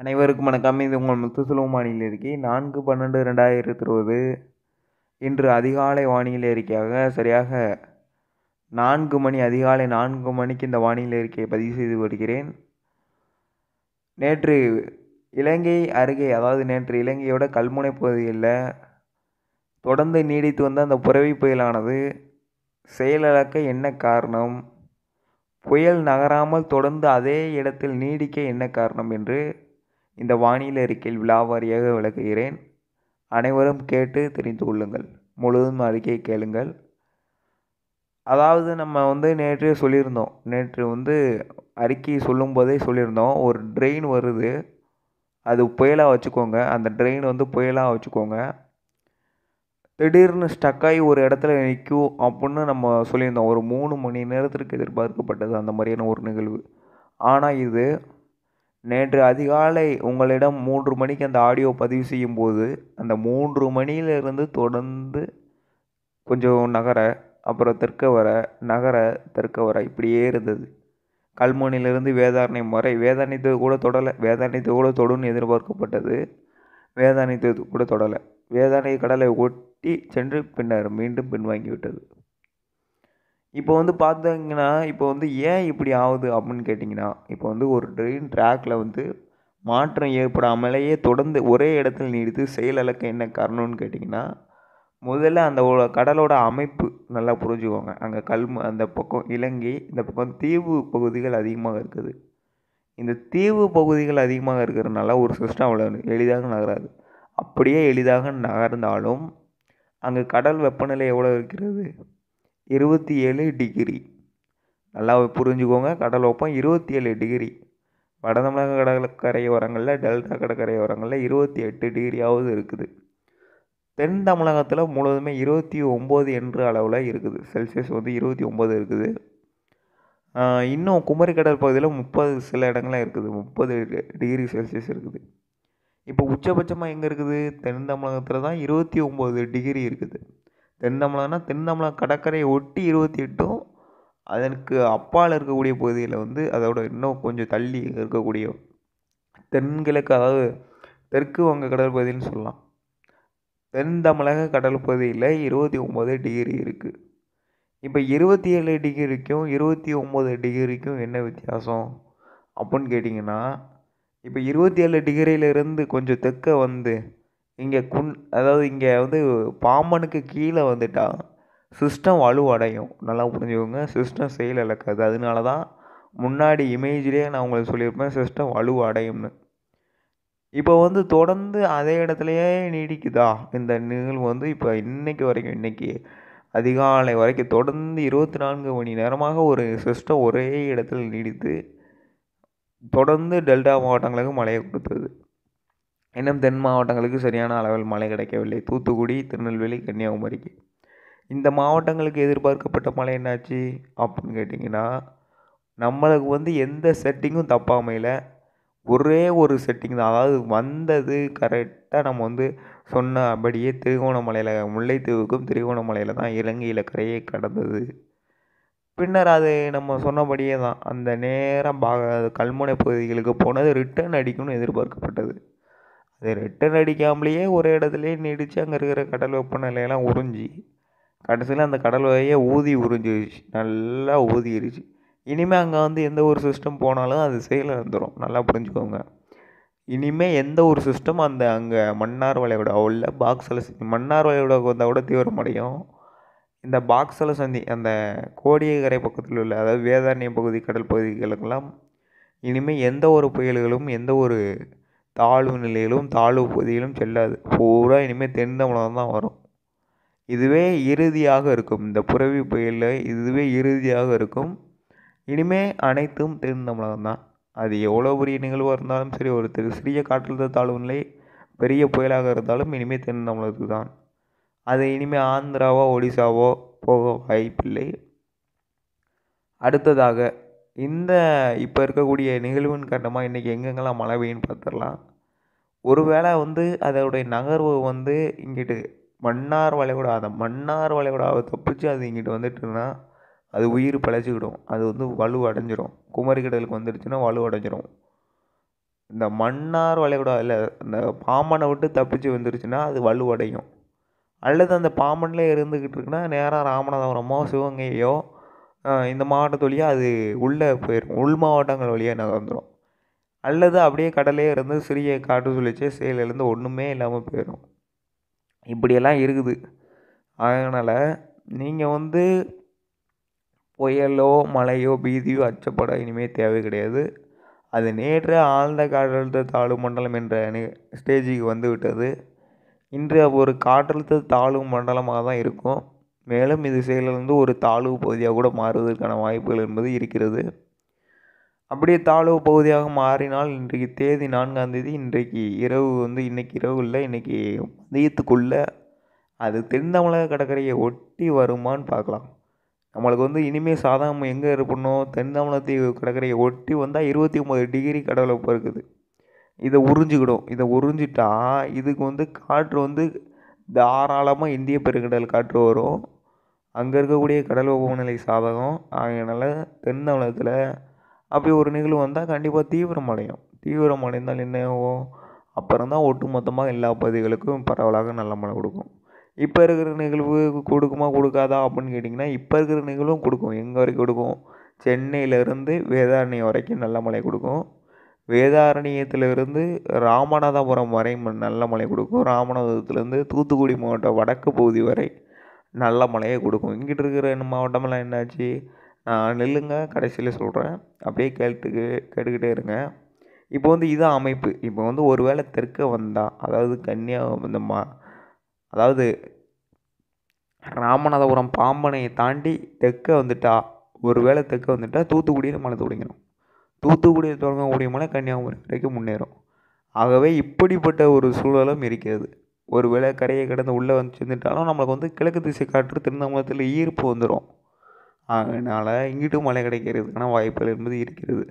அனைவருக்கும் வணக்கம் இது உங்கள் மாநில இருக்கி நான்கு பன்னெண்டு ரெண்டாயிரத்தி இருபது இன்று அதிகாலை வானிலை இருக்கையாக சரியாக நான்கு மணி அதிகாலை நான்கு மணிக்கு இந்த வானிலை அறிக்கையை பதிவு செய்து வருகிறேன் நேற்று இலங்கை அருகே அதாவது நேற்று இலங்கையோட கல்முனை பகுதியில் தொடர்ந்து நீடித்து வந்த அந்த புறவி புயலானது செயலிழக்க என்ன காரணம் புயல் நகராமல் தொடர்ந்து அதே இடத்தில் நீடிக்க என்ன காரணம் என்று இந்த வானிலை அறிக்கையில் விழாவாரியாக விளக்குகிறேன் அனைவரும் கேட்டு தெரிந்து கொள்ளுங்கள் முழுவதும் அறிக்கையை கேளுங்கள் அதாவது நம்ம வந்து நேற்று சொல்லியிருந்தோம் நேற்று வந்து அறிக்கையை சொல்லும்போதே சொல்லியிருந்தோம் ஒரு ட்ரெயின் வருது அது புயலாக வச்சுக்கோங்க அந்த ட்ரெயின் வந்து புயலாக வச்சுக்கோங்க திடீர்னு ஸ்டக்காகி ஒரு இடத்துல நிற்கும் அப்புடின்னு நம்ம சொல்லியிருந்தோம் ஒரு மூணு மணி நேரத்திற்கு எதிர்பார்க்கப்பட்டது அந்த மாதிரியான ஒரு நிகழ்வு ஆனால் இது நேற்று அதிகாலை உங்களிடம் மூன்று மணிக்கு அந்த ஆடியோ பதிவு செய்யும் போது அந்த மூன்று மணியிலிருந்து தொடர்ந்து கொஞ்சம் நகர அப்புறம் தெற்க வர நகர தெற்க வர இப்படியே இருந்தது கல்முனையிலிருந்து வேதாரணை வரை வேதாரணித்து கூட தொடலை வேதாரணித்து கூட தொடுன்னு எதிர்பார்க்கப்பட்டது வேதாரணித்து கூட தொடலை வேதாரணை கடலை ஒட்டி சென்று பின்னர் மீண்டும் பின்வாங்கிவிட்டது இப்போ வந்து பார்த்தீங்கன்னா இப்போ வந்து ஏன் இப்படி ஆகுது அப்படின்னு கேட்டிங்கன்னா இப்போ வந்து ஒரு ட்ரெயின் ட்ராக்கில் வந்து மாற்றம் ஏற்படாமலேயே தொடர்ந்து ஒரே இடத்தில் நீடித்து செயலிழக்க என்ன காரணம்னு கேட்டிங்கன்னா முதல்ல அந்த கடலோட அமைப்பு நல்லா புரிஞ்சுக்கோங்க அங்கே கல் அந்த பக்கம் இலங்கை இந்த பக்கம் தீவு பகுதிகள் அதிகமாக இருக்குது இந்த தீவு பகுதிகள் அதிகமாக இருக்கிறதுனால ஒரு சிஸ்டம் அவ்வளோ எளிதாக நகராது அப்படியே எளிதாக நகர்ந்தாலும் அங்கே கடல் வெப்பநிலை எவ்வளோ இருக்கிறது இருபத்தி ஏழு டிகிரி நல்லா புரிஞ்சுக்கோங்க கடல் வெப்பம் இருபத்தி ஏழு டிகிரி வட தமிழக ஓரங்களில் டெல்டா கடற்கரை ஓரங்களில் இருபத்தி எட்டு டிகிரியாவது இருக்குது தென் தமிழகத்தில் முழுவதுமே இருபத்தி ஒம்பது என்ற அளவில் இருக்குது செல்சியஸ் வந்து இருபத்தி ஒம்பது இருக்குது இன்னும் குமரி கடல் பகுதியில் முப்பது சில இடங்கள்லாம் இருக்குது முப்பது டிகிரி செல்சியஸ் இருக்குது இப்போ உச்சபட்சமாக எங்கே இருக்குது தென் தமிழகத்தில் தான் இருபத்தி ஒம்பது டிகிரி இருக்குது தென்தமிழ்நாடுனா தென்னமலம் கடற்கரையை ஒட்டி இருபத்தி எட்டும் அதற்கு அப்பால் இருக்கக்கூடிய பகுதியில் வந்து அதோட இன்னும் கொஞ்சம் தள்ளி இருக்கக்கூடிய தென்கிழக்கு அதாவது தெற்கு வங்க கடல் பகுதின்னு சொல்லலாம் தென் தமிழக கடல் பகுதியில் இருபத்தி ஒம்பது டிகிரி இருக்குது இப்போ இருபத்தி ஏழு டிகிரிக்கும் இருபத்தி ஒம்பது டிகிரிக்கும் என்ன வித்தியாசம் அப்புடின்னு கேட்டிங்கன்னா இப்போ இருபத்தி ஏழு டிகிரியிலேருந்து கொஞ்சம் தெற்க வந்து இங்கே குன் அதாவது இங்கே வந்து பாம்பனுக்கு கீழே வந்துட்டா சிஸ்டம் வலுவடையும் நல்லா புரிஞ்சுக்கோங்க சிஸ்டம் செயல் இழக்காது அதனால தான் முன்னாடி இமேஜ்லேயே நான் உங்களுக்கு சொல்லியிருப்பேன் சிஸ்டம் வலுவடையும்னு இப்போ வந்து தொடர்ந்து அதே இடத்துலையே நீடிக்குதா இந்த நிகழ்வு வந்து இப்போ இன்றைக்கி வரைக்கும் இன்றைக்கி அதிகாலை வரைக்கும் தொடர்ந்து இருபத்தி நான்கு மணி நேரமாக ஒரு சிஸ்டம் ஒரே இடத்தில் நீடித்து தொடர்ந்து டெல்டா மாவட்டங்களுக்கு மழையை கொடுத்தது இன்னும் தென் மாவட்டங்களுக்கு சரியான அளவில் மழை கிடைக்கவில்லை தூத்துக்குடி திருநெல்வேலி கன்னியாகுமரிக்கு இந்த மாவட்டங்களுக்கு எதிர்பார்க்கப்பட்ட மழை என்னாச்சு அப்படின்னு கேட்டிங்கன்னா நம்மளுக்கு வந்து எந்த செட்டிங்கும் தப்பாக ஒரே ஒரு செட்டிங் தான் அதாவது வந்தது கரெக்டாக நம்ம வந்து சொன்னபடியே திருகோணமலையில் முல்லைத்தீவுக்கும் திருகோணமலையில் தான் இலங்கையில் கரையே கடந்தது பின்னர் அது நம்ம சொன்னபடியே தான் அந்த நேரம் பாக கல்முனை பகுதிகளுக்கு போனது ரிட்டர்ன் அடிக்கும்னு எதிர்பார்க்கப்பட்டது அது ரிட்டன் அடிக்காமலேயே ஒரு இடத்துலையே நீடித்து அங்கே இருக்கிற கடல் வெப்பநிலையெல்லாம் உறிஞ்சி கடைசியில் அந்த கடல் வகையை ஊதி உறிஞ்சிருச்சு நல்லா ஊதிருச்சு இனிமேல் அங்கே வந்து எந்த ஒரு சிஸ்டம் போனாலும் அது செயல் வந்துடும் நல்லா புரிஞ்சுக்கோங்க இனிமேல் எந்த ஒரு சிஸ்டம் அந்த அங்கே மன்னார் வளையோட உள்ள பாக்ஸில் மன்னார் வளையோட வந்தால் கூட தீவிரமடையும் இந்த பாக்ஸில் சந்தி அந்த கோடியக்கரை பக்கத்தில் உள்ள அதாவது வேதாரண்யம் பகுதி கடல் பகுதிகளுக்கெல்லாம் இனிமேல் எந்த ஒரு புயல்களும் எந்த ஒரு தாழ்வு நிலையிலும் தாழ்வு பகுதியிலும் செல்லாது பூரா இனிமேல் தென் தமிழகம் தான் வரும் இதுவே இறுதியாக இருக்கும் இந்த புரவி புயலில் இதுவே இறுதியாக இருக்கும் இனிமே அனைத்தும் தென் தமிழகம் தான் அது எவ்வளோ பெரிய நிகழ்வாக இருந்தாலும் சரி ஒருத்தர் சிறிய காற்றழுத்த தாழ்வு நிலை பெரிய புயலாக இருந்தாலும் இனிமேல் தென் தமிழகத்துக்கு தான் அது இனிமேல் ஆந்திராவோ ஒடிசாவோ போக வாய்ப்பில்லை அடுத்ததாக இந்த இப்போ இருக்கக்கூடிய நிகழ்வின் கட்டமாக இன்றைக்கி எங்கெங்கெல்லாம் மழை பெய்யும் பார்த்துடலாம் ஒரு வேளை வந்து அதோடைய நகர்வு வந்து இங்கிட்டு மன்னார் வளைகுடா அதை மன்னார் வளைகுடாவை தப்பிச்சு அது இங்கிட்டு வந்துட்டுனா அது உயிர் பிழைச்சிக்கிடும் அது வந்து வலு குமரி குமரிக்கடலுக்கு வந்துடுச்சுன்னா வலு அடைஞ்சிடும் இந்த மன்னார் வளைகுடா இல்லை இந்த பாம்பனை விட்டு தப்பிச்சு வந்துருச்சுன்னா அது வலு அல்லது அந்த பாம்பனில் இருந்துக்கிட்டு இருக்குன்னா நேராக ராமநாதபுரமோ சிவகங்கையோ இந்த மாவட்டத்து வழியாக அது உள்ளே போயிடும் உள் மாவட்டங்கள் வழியாக நகர்ந்துடும் அல்லது அப்படியே கடலே இருந்து சிறிய காற்று சுழற்சி சேலிலேருந்து ஒன்றுமே இல்லாமல் போயிடும் இப்படியெல்லாம் இருக்குது அதனால் நீங்கள் வந்து புயலோ மழையோ பீதியோ அச்சப்பட இனிமேல் தேவை கிடையாது அது நேற்று ஆழ்ந்த காற்றழுத்த தாழ்வு மண்டலம் என்ற ஸ்டேஜுக்கு வந்து விட்டது இன்று ஒரு காற்றழுத்த தாழ்வு மண்டலமாக தான் இருக்கும் மேலும் இது செயலிழந்து ஒரு தாழ்வு பகுதியாக கூட மாறுவதற்கான வாய்ப்புகள் என்பது இருக்கிறது அப்படியே தாழ்வு பகுதியாக மாறினால் இன்றைக்கு தேதி நான்காம் தேதி இன்றைக்கு இரவு வந்து இன்னைக்கு இரவு இல்லை இன்றைக்கி மதியத்துக்குள்ளே அது தென் தமிழக கடற்கரையை ஒட்டி வருமானு பார்க்கலாம் நம்மளுக்கு வந்து இனிமேல் சாதாரணம் எங்கே இருப்பணும் தென் தமிழக கடற்கரையை ஒட்டி வந்தால் இருபத்தி ஒம்பது டிகிரி கடவுளை இருக்குது இதை உறிஞ்சிக்கிடும் இதை உறிஞ்சிட்டா இதுக்கு வந்து காற்று வந்து தாராளமாக இந்திய பெருங்கடல் காற்று வரும் அங்கே இருக்கக்கூடிய கடல் வெப்பநிலை சாதகம் ஆகியனால தென் தமிழகத்தில் அப்படி ஒரு நிகழ்வு வந்தால் கண்டிப்பாக தீவிரமடையும் தீவிரமடைந்தால் என்ன ஆகும் அப்புறம் தான் ஒட்டுமொத்தமாக எல்லா பகுதிகளுக்கும் பரவலாக நல்ல மழை கொடுக்கும் இப்போ இருக்கிற நிகழ்வு கொடுக்குமா கொடுக்காதா அப்படின்னு கேட்டிங்கன்னா இப்போ இருக்கிற நிகழ்வும் கொடுக்கும் எங்கே வரைக்கும் கொடுக்கும் சென்னையிலேருந்து வேதாரண்யம் வரைக்கும் நல்ல மழை கொடுக்கும் வேதாரண்யத்திலிருந்து ராமநாதபுரம் வரை நல்ல மழை கொடுக்கும் ராமநாதபுரத்துலேருந்து தூத்துக்குடி மாவட்டம் வடக்கு பகுதி வரை நல்ல மழையை கொடுக்கும் இங்கிட்டு இருக்கிற மாவட்டமெல்லாம் என்னாச்சு நான் நெல்லுங்க கடைசியில் சொல்கிறேன் அப்படியே கேட்டுக்கு கேட்டுக்கிட்டே இருங்க இப்போ வந்து இதான் அமைப்பு இப்போ வந்து ஒரு வேளை தெற்க வந்தால் அதாவது கன்னியா இந்த மா அதாவது ராமநாதபுரம் பாம்பனையை தாண்டி தெற்க வந்துட்டா ஒரு வேளை தெற்க வந்துட்டால் தூத்துக்குடியில் மழை தொடங்கிடும் தூத்துக்குடியில் தொடங்கக்கூடிய மழை கன்னியாகுமரி வரைக்கும் முன்னேறும் ஆகவே இப்படிப்பட்ட ஒரு சூழலும் இருக்கிறது ஒரு வேளை கரையை கடந்து உள்ளே வந்து சேர்ந்துட்டாலும் நம்மளுக்கு வந்து கிழக்கு திசை காற்று திருவண்ணாமலத்தில் ஈர்ப்பு வந்துடும் அதனால் இங்கிட்டும் மழை கிடைக்கிறதுக்கான வாய்ப்புகள் என்பது இருக்கிறது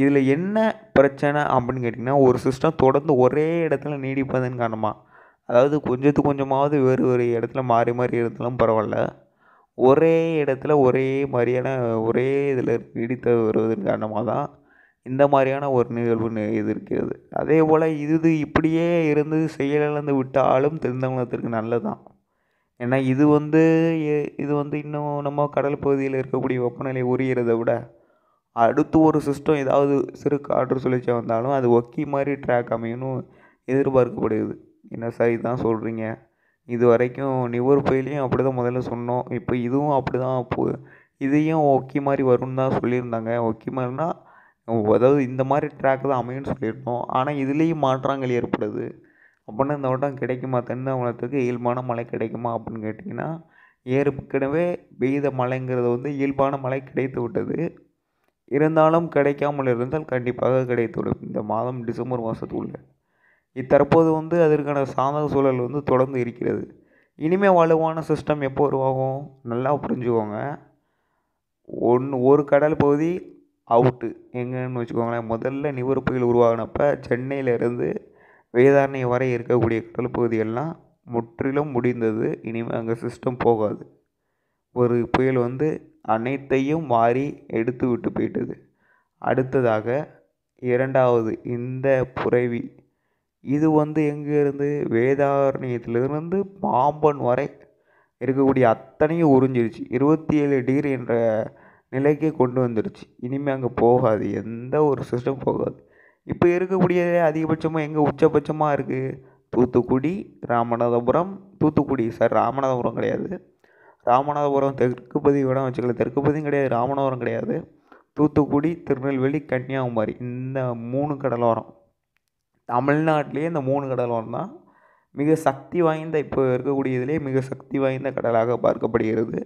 இதில் என்ன பிரச்சனை அப்படின்னு கேட்டிங்கன்னா ஒரு சிஸ்டம் தொடர்ந்து ஒரே இடத்துல நீடிப்பதன் காரணமாக அதாவது கொஞ்சத்து கொஞ்சமாவது வேறு ஒரு இடத்துல மாறி மாறி இருந்தாலும் பரவாயில்ல ஒரே இடத்துல ஒரே மாதிரியான ஒரே இதில் நீடித்து வருவதன் காரணமாக தான் இந்த மாதிரியான ஒரு நிகழ்வு இது இருக்கிறது அதே போல் இது இப்படியே இருந்து செயலிழந்து விட்டாலும் நல்லது தான் ஏன்னா இது வந்து இது வந்து இன்னும் நம்ம கடல் பகுதியில் இருக்கக்கூடிய வெப்பநிலை உரியறதை விட அடுத்து ஒரு சிஸ்டம் ஏதாவது சிறு காற்று சுழற்சி வந்தாலும் அது ஒக்கி மாதிரி ட்ராக் அமையணும் எதிர்பார்க்கப்படுது என்ன சரி தான் சொல்கிறீங்க இது வரைக்கும் நிவர் புயலையும் அப்படி தான் முதல்ல சொன்னோம் இப்போ இதுவும் அப்படி தான் போ இதையும் ஒக்கி மாதிரி வரும்னு தான் சொல்லியிருந்தாங்க ஒக்கி மாதிரினா அதாவது இந்த மாதிரி ட்ராக்கு தான் அமையும்னு சொல்லியிருந்தோம் ஆனால் இதுலேயும் மாற்றங்கள் ஏற்படுது அப்படின்னா இந்த வட்டம் கிடைக்குமா தென்னங்குளத்துக்கு இயல்பான மழை கிடைக்குமா அப்படின்னு கேட்டிங்கன்னா ஏற்கனவே பெய்த மழைங்கிறது வந்து இயல்பான மழை கிடைத்து விட்டது இருந்தாலும் கிடைக்காமல் இருந்தால் கண்டிப்பாக கிடைத்துவிடும் இந்த மாதம் டிசம்பர் மாதத்துக்குள்ள இத்தற்போது வந்து அதற்கான சாதக சூழல் வந்து தொடர்ந்து இருக்கிறது இனிமேல் வலுவான சிஸ்டம் எப்போ உருவாகும் நல்லா புரிஞ்சுக்கோங்க ஒன்று ஒரு கடல் பகுதி அவுட்டு எங்கேன்னு வச்சுக்கோங்களேன் முதல்ல நிவர் புயல் உருவாகினப்ப சென்னையிலேருந்து வேதாரண்யம் வரை இருக்கக்கூடிய கடல் பகுதிகள்லாம் முற்றிலும் முடிந்தது இனிமேல் அங்கே சிஸ்டம் போகாது ஒரு புயல் வந்து அனைத்தையும் வாரி எடுத்து விட்டு போயிட்டது அடுத்ததாக இரண்டாவது இந்த புரவி இது வந்து எங்கேருந்து வேதாரண்யத்திலிருந்து பாம்பன் வரை இருக்கக்கூடிய அத்தனையும் உறிஞ்சிருச்சு இருபத்தி ஏழு டிகிரி என்ற நிலைக்கே கொண்டு வந்துடுச்சு இனிமேல் அங்கே போகாது எந்த ஒரு சிஸ்டம் போகாது இப்போ இருக்கக்கூடிய அதிகபட்சமாக எங்கே உச்சபட்சமாக இருக்குது தூத்துக்குடி ராமநாதபுரம் தூத்துக்குடி சார் ராமநாதபுரம் கிடையாது ராமநாதபுரம் பதிவு இடம் வச்சுக்கல தெற்குப்பதியும் கிடையாது ராமநாதபுரம் கிடையாது தூத்துக்குடி திருநெல்வேலி கன்னியாகுமரி இந்த மூணு கடலோரம் தமிழ்நாட்டிலேயே இந்த மூணு கடலோரம் தான் மிக சக்தி வாய்ந்த இப்போ இருக்கக்கூடியதுலேயே மிக சக்தி வாய்ந்த கடலாக பார்க்கப்படுகிறது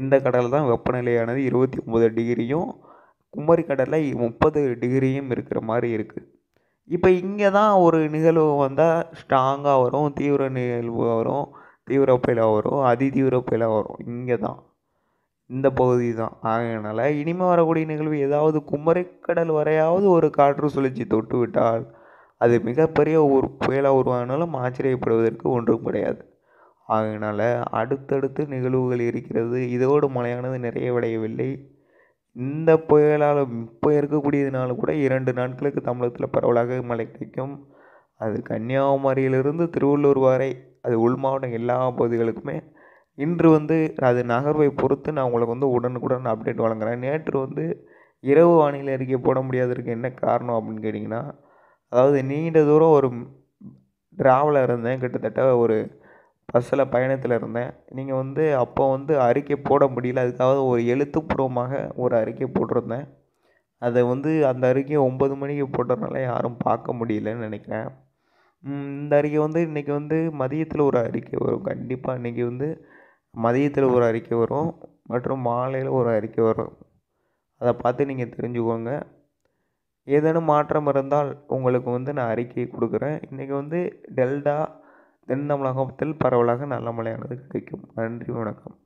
இந்த கடலில் தான் வெப்பநிலையானது இருபத்தி ஒம்பது டிகிரியும் குமரி கடலில் முப்பது டிகிரியும் இருக்கிற மாதிரி இருக்குது இப்போ இங்கே தான் ஒரு நிகழ்வு வந்தால் ஸ்ட்ராங்காக வரும் தீவிர நிகழ்வு வரும் தீவிர புயலாக வரும் அதிதீவிர புயலாக வரும் இங்கே தான் இந்த பகுதி தான் ஆகையினால் இனிமேல் வரக்கூடிய நிகழ்வு ஏதாவது குமரிக்கடல் வரையாவது ஒரு காற்று சுழற்சி தொட்டு விட்டால் அது மிகப்பெரிய ஒரு புயலாக உருவானாலும் ஆச்சரியப்படுவதற்கு ஒன்றும் கிடையாது ஆகையினால் அடுத்தடுத்து நிகழ்வுகள் இருக்கிறது இதோடு மழையானது நிறைவடையவில்லை இந்த புயலால் இப்போ இருக்கக்கூடியதுனால கூட இரண்டு நாட்களுக்கு தமிழகத்தில் பரவலாக மழை கிடைக்கும் அது கன்னியாகுமரியிலிருந்து திருவள்ளூர் வரை அது உள் மாவட்டம் எல்லா பகுதிகளுக்குமே இன்று வந்து அது நகர்வை பொறுத்து நான் உங்களுக்கு வந்து உடனுக்குடன் அப்டேட் வழங்குறேன் நேற்று வந்து இரவு வானிலை அறிக்கை போட முடியாததுக்கு என்ன காரணம் அப்படின்னு கேட்டிங்கன்னா அதாவது நீண்ட தூரம் ஒரு ட்ராவலர் இருந்தேன் கிட்டத்தட்ட ஒரு பஸ்ஸில் பயணத்தில் இருந்தேன் நீங்கள் வந்து அப்போ வந்து அறிக்கை போட முடியல அதுக்காக ஒரு எழுத்துப்பூர்வமாக ஒரு அறிக்கை போட்டிருந்தேன் அதை வந்து அந்த அறிக்கையை ஒம்பது மணிக்கு போட்டதுனால யாரும் பார்க்க முடியலன்னு நினைக்கிறேன் இந்த அறிக்கை வந்து இன்றைக்கி வந்து மதியத்தில் ஒரு அறிக்கை வரும் கண்டிப்பாக இன்றைக்கி வந்து மதியத்தில் ஒரு அறிக்கை வரும் மற்றும் மாலையில் ஒரு அறிக்கை வரும் அதை பார்த்து நீங்கள் தெரிஞ்சுக்கோங்க ஏதேனும் மாற்றம் இருந்தால் உங்களுக்கு வந்து நான் அறிக்கை கொடுக்குறேன் இன்றைக்கி வந்து டெல்டா தென் தமிழகத்தில் பரவலாக நல்ல மழையானது கிடைக்கும் நன்றி வணக்கம்